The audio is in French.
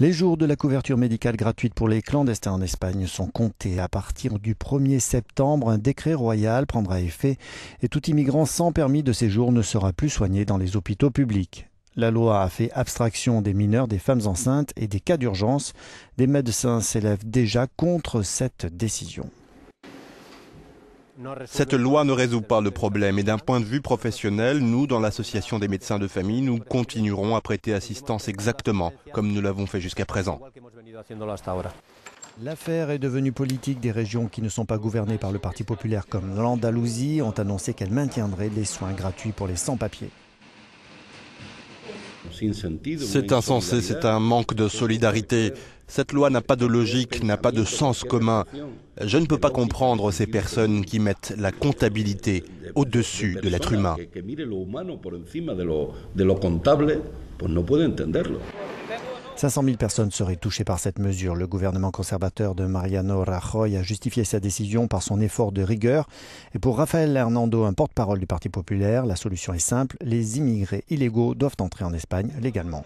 Les jours de la couverture médicale gratuite pour les clandestins en Espagne sont comptés. À partir du 1er septembre, un décret royal prendra effet et tout immigrant sans permis de séjour ne sera plus soigné dans les hôpitaux publics. La loi a fait abstraction des mineurs, des femmes enceintes et des cas d'urgence. Des médecins s'élèvent déjà contre cette décision. Cette loi ne résout pas le problème et d'un point de vue professionnel, nous, dans l'Association des médecins de famille, nous continuerons à prêter assistance exactement comme nous l'avons fait jusqu'à présent. L'affaire est devenue politique. Des régions qui ne sont pas gouvernées par le Parti populaire comme l'Andalousie ont annoncé qu'elles maintiendraient les soins gratuits pour les sans-papiers. C'est insensé, c'est un manque de solidarité. Cette loi n'a pas de logique, n'a pas de sens commun. Je ne peux pas comprendre ces personnes qui mettent la comptabilité au-dessus de l'être humain. 500 000 personnes seraient touchées par cette mesure. Le gouvernement conservateur de Mariano Rajoy a justifié sa décision par son effort de rigueur. Et pour Rafael Hernando, un porte-parole du Parti populaire, la solution est simple. Les immigrés illégaux doivent entrer en Espagne légalement.